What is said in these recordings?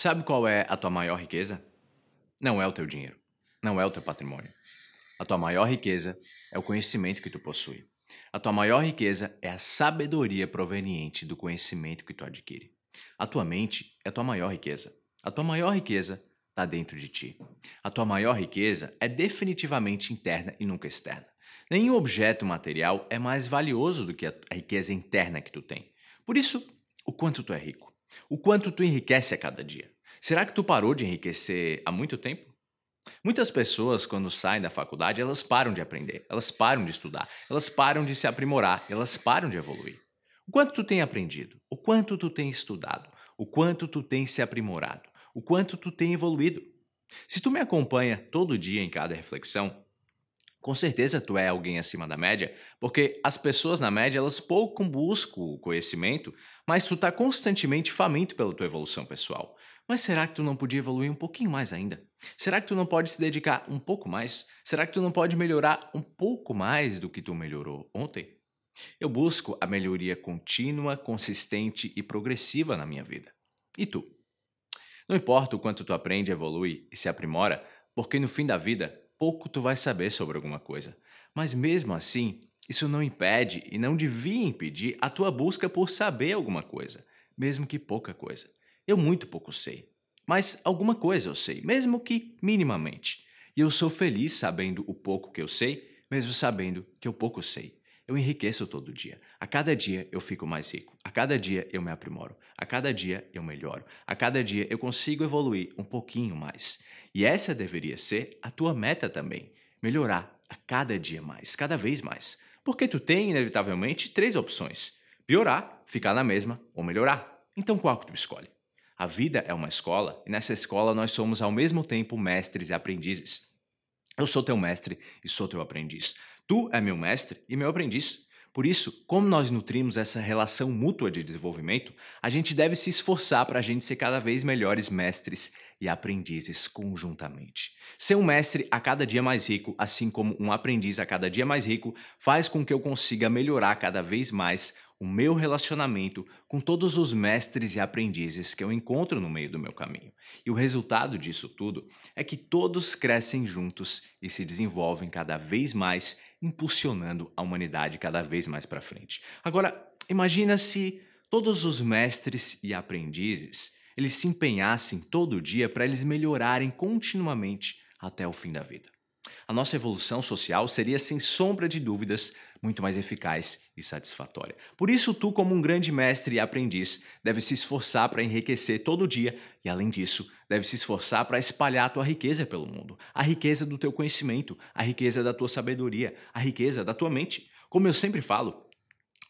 Sabe qual é a tua maior riqueza? Não é o teu dinheiro. Não é o teu patrimônio. A tua maior riqueza é o conhecimento que tu possui. A tua maior riqueza é a sabedoria proveniente do conhecimento que tu adquire. A tua mente é a tua maior riqueza. A tua maior riqueza está dentro de ti. A tua maior riqueza é definitivamente interna e nunca externa. Nenhum objeto material é mais valioso do que a riqueza interna que tu tem. Por isso, o quanto tu é rico. O quanto tu enriquece a cada dia? Será que tu parou de enriquecer há muito tempo? Muitas pessoas, quando saem da faculdade, elas param de aprender, elas param de estudar, elas param de se aprimorar, elas param de evoluir. O quanto tu tem aprendido? O quanto tu tem estudado? O quanto tu tem se aprimorado? O quanto tu tem evoluído? Se tu me acompanha todo dia em cada reflexão, com certeza tu é alguém acima da média, porque as pessoas na média elas pouco buscam o conhecimento, mas tu tá constantemente faminto pela tua evolução pessoal. Mas será que tu não podia evoluir um pouquinho mais ainda? Será que tu não pode se dedicar um pouco mais? Será que tu não pode melhorar um pouco mais do que tu melhorou ontem? Eu busco a melhoria contínua, consistente e progressiva na minha vida. E tu? Não importa o quanto tu aprende, evolui e se aprimora, porque no fim da vida pouco tu vai saber sobre alguma coisa. Mas mesmo assim, isso não impede e não devia impedir a tua busca por saber alguma coisa, mesmo que pouca coisa. Eu muito pouco sei, mas alguma coisa eu sei, mesmo que minimamente. E eu sou feliz sabendo o pouco que eu sei, mesmo sabendo que eu pouco sei. Eu enriqueço todo dia. A cada dia eu fico mais rico. A cada dia eu me aprimoro. A cada dia eu melhoro. A cada dia eu consigo evoluir um pouquinho mais. E essa deveria ser a tua meta também: melhorar a cada dia mais, cada vez mais. Porque tu tem, inevitavelmente, três opções: piorar, ficar na mesma ou melhorar. Então qual que tu escolhe? A vida é uma escola e nessa escola nós somos ao mesmo tempo mestres e aprendizes. Eu sou teu mestre e sou teu aprendiz. Tu é meu mestre e meu aprendiz. Por isso, como nós nutrimos essa relação mútua de desenvolvimento, a gente deve se esforçar para a gente ser cada vez melhores mestres e aprendizes conjuntamente. Ser um mestre a cada dia mais rico, assim como um aprendiz a cada dia mais rico, faz com que eu consiga melhorar cada vez mais o meu relacionamento com todos os mestres e aprendizes que eu encontro no meio do meu caminho. E o resultado disso tudo é que todos crescem juntos e se desenvolvem cada vez mais, impulsionando a humanidade cada vez mais para frente. Agora, imagina se todos os mestres e aprendizes eles se empenhassem todo dia para eles melhorarem continuamente até o fim da vida a nossa evolução social seria, sem sombra de dúvidas, muito mais eficaz e satisfatória. Por isso, tu, como um grande mestre e aprendiz, deve se esforçar para enriquecer todo dia e, além disso, deve se esforçar para espalhar a tua riqueza pelo mundo, a riqueza do teu conhecimento, a riqueza da tua sabedoria, a riqueza da tua mente. Como eu sempre falo,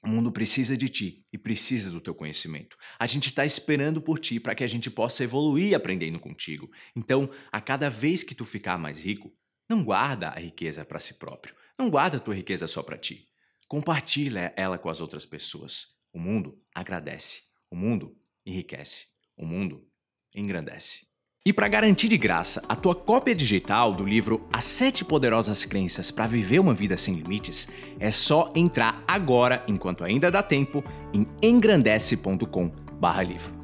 o mundo precisa de ti e precisa do teu conhecimento. A gente está esperando por ti para que a gente possa evoluir aprendendo contigo. Então, a cada vez que tu ficar mais rico, não guarda a riqueza para si próprio. Não guarda a tua riqueza só para ti. Compartilha ela com as outras pessoas. O mundo agradece. O mundo enriquece. O mundo engrandece. E para garantir de graça a tua cópia digital do livro As Sete Poderosas Crenças para Viver uma Vida Sem Limites, é só entrar agora, enquanto ainda dá tempo, em engrandece.com/livro.